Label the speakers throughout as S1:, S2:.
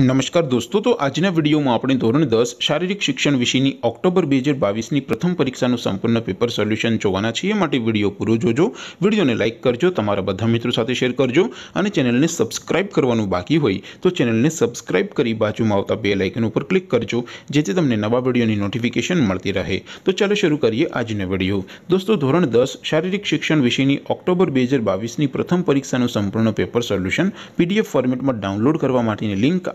S1: નમસ્કાર દોસ્તો તો આજના વિડીયોમાં આપણે ધોરણ દસ શારીરિક શિક્ષણ વિશેની ઓક્ટોબર બે હજાર બાવીસની પ્રથમ પરીક્ષાનું સંપૂર્ણ પેપર સોલ્યુશન જોવાના છીએ માટે વિડીયો પૂરો જોજો વિડીયોને લાઇક કરજો તમારા બધા મિત્રો સાથે શેર કરજો અને ચેનલને સબસ્ક્રાઇબ કરવાનું બાકી હોય તો ચેનલને સબસ્ક્રાઇબ કરી બાજુમાં આવતા બે લાઇકન ઉપર ક્લિક કરજો જેથી તમને નવા વિડીયોની નોટિફિકેશન મળતી રહે તો ચાલો શરૂ કરીએ આજનો વિડીયો દોસ્તો ધોરણ દસ શારીરિક શિક્ષણ વિષયની ઓક્ટોબર બે હજાર બાવીસની પ્રથમ પરીક્ષાનું સંપૂર્ણ પેપર સોલ્યુશન પીડીએફ ફોર્મેટમાં ડાઉનલોડ કરવા માટેની લિંક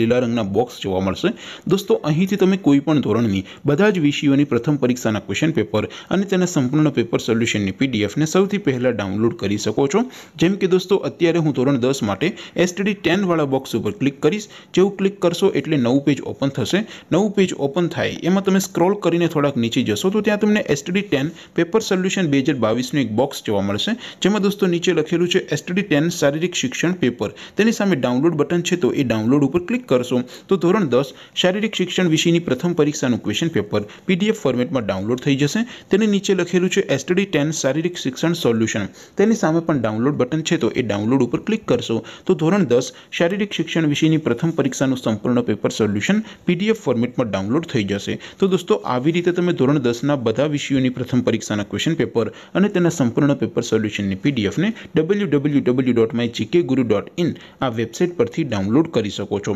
S1: લેલો રંગના બોક્સ જોવા મળશે દોસ્તો અહીંથી તમે કોઈપણ ધોરણની બધા જ વિષયોની પ્રથમ પરીક્ષાના ક્વેશ્ચન પેપર અને તેના સંપૂર્ણના પેપર સોલ્યુશનની પીડીએફ ને સૌથી પહેલા ડાઉનલોડ કરી શકો છો જેમ કે દોસ્તો અત્યારે હું ધોરણ 10 માટે STD 10 વાળો બોક્સ ઉપર ક્લિક કરશો જેઉ ક્લિક કરશો એટલે નવો પેજ ઓપન થશે નવો પેજ ઓપન થાય એમાં તમે સ્ક્રોલ કરીને થોડક નીચે જશો તો ત્યાં તમને STD 10 પેપર સોલ્યુશન 2022 નો એક બોક્સ જોવા મળશે જેમાં દોસ્તો નીચે લખેલું છે STD 10 શારીરિક શિક્ષણ પેપર તેની સામે ડાઉનલોડ બટન છે તો એ ડાઉનલોડ ઉપર ક્લિક કરશું તો ધોરણ 10 શારીરિક શિક્ષણ વિષયની પ્રથમ પરીક્ષાનું ક્વેશ્ચન પેપર પીડીએફ ફોર્મેટમાં ડાઉનલોડ થઈ જશે તેની નીચે લખેલું છે STD 10 શારીરિક શિક્ષણ સોલ્યુશન તેની સામે પણ ડાઉનલોડ બટન છે તો એ ડાઉનલોડ ઉપર ક્લિક કરશું તો ધોરણ 10 શારીરિક શિક્ષણ વિષયની પ્રથમ પરીક્ષાનું સંપૂર્ણ પેપર સોલ્યુશન પીડીએફ ફોર્મેટમાં ડાઉનલોડ થઈ જશે તો દોસ્તો આવી રીતે તમે ધોરણ 10 ના બધા વિષયોની પ્રથમ પરીક્ષાના ક્વેશ્ચન પેપર અને તેના સંપૂર્ણ પેપર સોલ્યુશનની પીડીએફ ને www.mygkguru.in આ વેબસાઈટ પરથી ડાઉનલોડ કરી શકો છો